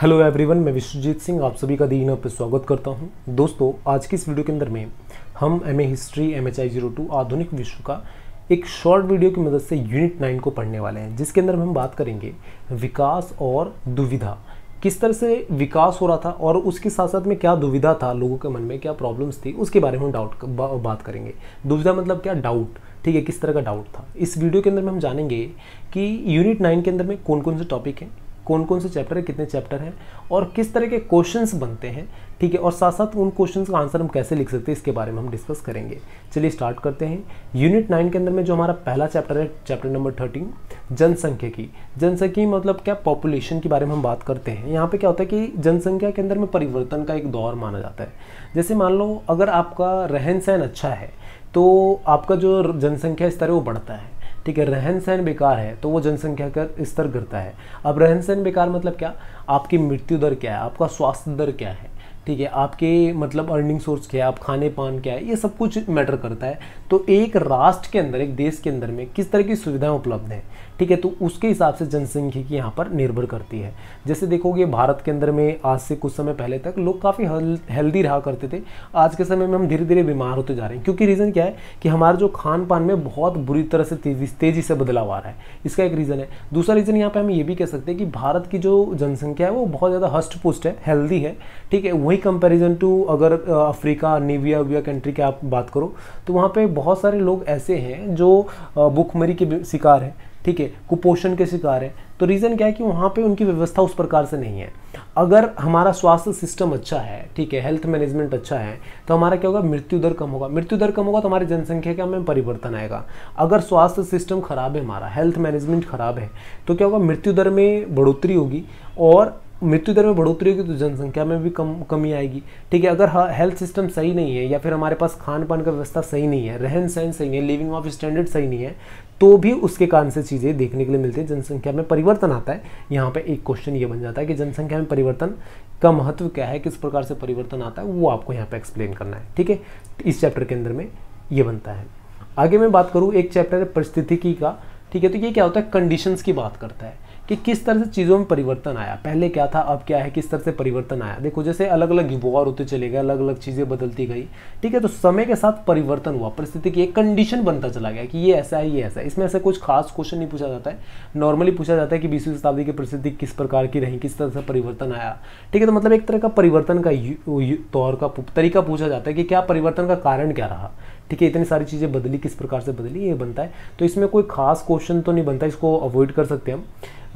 hello everyone मैं विश्वजीत सिंह आप सभी का दीन पर स्वागत करता हूं दोस्तों आज की इस वीडियो के अंदर में हम M A history M H I zero two आधुनिक विश्व का एक शॉर्ट वीडियो की मदद से यूनिट नाइन को पढ़ने वाले हैं जिसके अंदर हम बात करेंगे विकास और दुविधा किस तरह से विकास हो रहा था और उसके साथ साथ में क्या दुविधा था लोगों के मन में क्या प्रॉब्लम्स थी उसके बारे में डाउट बात करेंगे दुविधा मतलब क्या डाउट ठीक है किस तरह का डाउट था इस वीडियो के अंदर में हम जानेंगे कि यूनिट नाइन के अंदर में कौन कौन से टॉपिक हैं कौन कौन से चैप्टर है कितने चैप्टर हैं और किस तरह के क्वेश्चंस बनते हैं ठीक है और साथ साथ उन क्वेश्चन का आंसर हम कैसे लिख सकते हैं इसके बारे में हम डिस्कस करेंगे चलिए स्टार्ट करते हैं यूनिट नाइन के अंदर में जो हमारा पहला चैप्टर है चैप्टर नंबर थर्टीन जनसंख्या की जनसंख्या मतलब क्या पॉपुलेशन के बारे में हम बात करते हैं यहाँ पे क्या होता है कि जनसंख्या के अंदर में परिवर्तन का एक दौर माना जाता है जैसे मान लो अगर आपका रहन सहन अच्छा है तो आपका जो जनसंख्या स्तर है वो बढ़ता है ठीक है रहन सहन बेकार है तो वो जनसंख्या का स्तर गिरता है अब रहन सहन बेकार मतलब क्या आपकी मृत्यु दर क्या है आपका स्वास्थ्य दर क्या है ठीक है आपके मतलब अर्निंग सोर्स क्या है आप खाने पान क्या है ये सब कुछ मैटर करता है तो एक राष्ट्र के अंदर एक देश के अंदर में किस तरह की सुविधाएं उपलब्ध हैं ठीक है तो उसके हिसाब से जनसंख्या की यहाँ पर निर्भर करती है जैसे देखोगे भारत के अंदर में आज से कुछ समय पहले तक लोग काफ़ी हेल्दी रहा करते थे आज के समय में हम धीरे धीरे बीमार होते जा रहे हैं क्योंकि रीज़न क्या है कि हमारा जो खान पान में बहुत बुरी तरह से तेजी तेज़ी से बदलाव आ रहा है इसका एक रीज़न है दूसरा रीज़न यहाँ पर हम ये भी कह सकते हैं कि भारत की जो जनसंख्या है वो बहुत ज़्यादा हष्ट पुष्ट है हेल्दी है ठीक है वही बाई कंपेरिजन टू अगर अफ्रीका निविया वीविया कंट्री की आप बात करो तो वहाँ पर बहुत सारे लोग ऐसे हैं जो भुखमरी के शिकार हैं ठीक है कुपोषण के शिकार हैं तो रीज़न क्या है कि वहाँ पे उनकी व्यवस्था उस प्रकार से नहीं है अगर हमारा स्वास्थ्य सिस्टम अच्छा है ठीक है हेल्थ मैनेजमेंट अच्छा है तो हमारा क्या होगा मृत्यु दर कम होगा मृत्यु दर कम होगा तो हमारी जनसंख्या में परिवर्तन आएगा अगर स्वास्थ्य सिस्टम खराब है हमारा हेल्थ मैनेजमेंट खराब है तो क्या होगा मृत्यु दर में बढ़ोतरी होगी और मृत्यु दर में बढ़ोतरी होगी तो जनसंख्या में भी कम कमी आएगी ठीक है अगर हेल्थ सिस्टम सही नहीं है या फिर हमारे पास खान पान का व्यवस्था सही नहीं है रहन सहन सही है लिविंग ऑफ स्टैंडर्ड सही नहीं है तो भी उसके कारण से चीज़ें देखने के लिए मिलती है जनसंख्या में परिवर्तन आता है यहाँ पर एक क्वेश्चन ये बन जाता है कि जनसंख्या में परिवर्तन का महत्व क्या है किस प्रकार से परिवर्तन आता है वो आपको यहाँ पर एक्सप्लेन करना है ठीक है इस चैप्टर के अंदर में ये बनता है आगे मैं बात करूँ एक चैप्टर है परिस्थितिकी का ठीक है तो ये क्या होता है कंडीशंस की बात करता है कि किस तरह से चीज़ों में परिवर्तन आया पहले क्या था अब क्या है किस तरह से परिवर्तन आया देखो जैसे अलग अलग वॉर होते चले गए अलग अलग चीज़ें बदलती गई ठीक है तो समय के साथ परिवर्तन हुआ परिस्थिति की एक कंडीशन बनता चला गया कि ये ऐसा है ये ऐसा है इसमें ऐसा कुछ खास क्वेश्चन नहीं पूछा जाता है नॉर्मली पूछा जाता है कि बीसवीं शताब्दी की परिस्थिति किस प्रकार की रही किस तरह से परिवर्तन आया ठीक है तो मतलब एक तरह का परिवर्तन का तौर का तरीका पूछा जाता है कि क्या परिवर्तन का कारण क्या रहा ठीक है इतनी सारी चीज़ें बदली किस प्रकार से बदली ये बनता है तो इसमें कोई खास क्वेश्चन तो नहीं बनता इसको अवॉइड कर सकते हम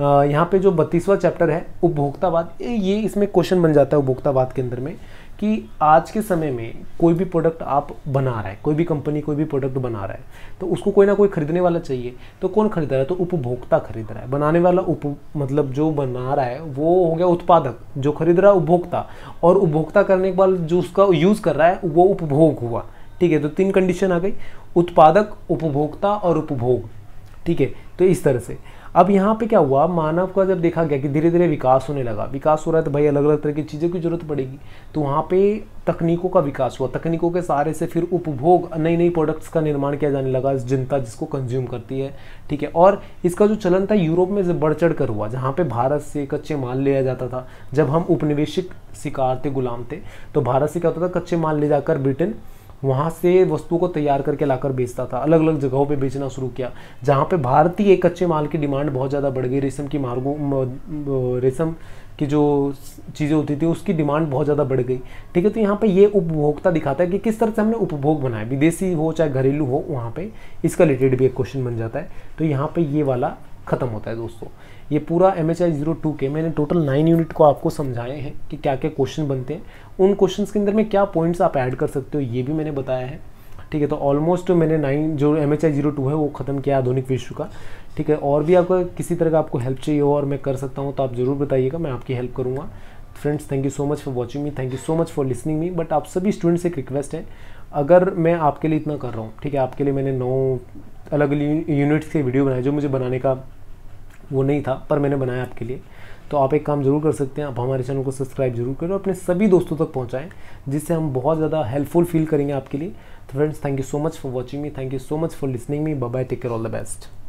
यहाँ पे जो बत्तीसवा चैप्टर है उपभोक्तावाद ये इसमें क्वेश्चन बन जाता है उपभोक्तावाद के अंदर में कि आज के समय में कोई भी प्रोडक्ट आप बना रहा है कोई भी कंपनी कोई भी प्रोडक्ट बना रहा है तो उसको कोई ना कोई खरीदने वाला चाहिए तो कौन खरीद रहा है तो उपभोक्ता खरीद रहा है बनाने वाला उप मतलब जो बना रहा है वो हो गया उत्पादक जो खरीद रहा है उपभोक्ता और उपभोक्ता करने के बाद जो उसका यूज़ कर रहा है वो उपभोग हुआ ठीक है तो तीन कंडीशन आ गई उत्पादक उपभोक्ता और उपभोग ठीक है तो इस तरह से अब यहाँ पे क्या हुआ मानव का जब देखा गया कि धीरे धीरे विकास होने लगा विकास हो रहा है तो भाई अलग अलग तरह की चीज़ों की जरूरत पड़ेगी तो वहाँ पे तकनीकों का विकास हुआ तकनीकों के सहारे से फिर उपभोग नई नई प्रोडक्ट्स का निर्माण किया जाने लगा जनता जिसको कंज्यूम करती है ठीक है और इसका जो चलन था यूरोप में बढ़ चढ़ कर हुआ जहाँ पर भारत से कच्चे माल लिया जाता था जब हम उपनिवेशिक शिकार थे गुलाम थे तो भारत से क्या होता था कच्चे माल ले जाकर ब्रिटेन वहाँ से वस्तुओं को तैयार करके लाकर बेचता था अलग अलग जगहों पे बेचना शुरू किया जहाँ पे भारतीय कच्चे माल की डिमांड बहुत ज़्यादा बढ़ गई रेशम की मार्गों रेशम की जो चीज़ें होती थी उसकी डिमांड बहुत ज़्यादा बढ़ गई ठीक है तो यहाँ पे ये उपभोक्ता दिखाता है कि किस तरह से हमने उपभोग बनाया विदेशी हो चाहे घरेलू हो वहाँ पर इसका रिलेटेड भी एक क्वेश्चन बन जाता है तो यहाँ पर ये वाला ख़त्म होता है दोस्तों ये पूरा M H I zero two के मैंने टोटल नाइन यूनिट को आपको समझाए हैं कि क्या क्या क्वेश्चन बनते हैं उन क्वेश्चन के अंदर में क्या पॉइंट्स आप ऐड कर सकते हो ये भी मैंने बताया है ठीक है तो ऑलमोस्ट मैंने नाइन जो M H I zero two है वो ख़त्म किया आधुनिक विश्व का ठीक है और भी आपका किसी तरह का आपको हेल्प चाहिए हो और मैं कर सकता हूँ तो आप ज़रूर बताइएगा मैं आपकी हेल्प करूँगा friends thank you so much for watching me thank you so much for listening me but आप सभी स्टूडेंट्स एक रिक्वेस्ट है अगर मैं आपके लिए इतना कर रहा हूँ ठीक है आपके लिए मैंने नौ अलग अलग यूनिट्स के वीडियो बनाए जो मुझे बनाने का वो नहीं था पर मैंने बनाया आपके लिए तो आप एक काम जरूर कर सकते हैं आप हमारे चैनल को सब्सक्राइब जरूर करें और अपने सभी दोस्तों तक पहुँचाएँ जिससे हम बहुत ज़्यादा हेल्पफुल फील करेंगे आपके लिए तो friends thank you so much for watching me thank you so much for listening me bye take care all the best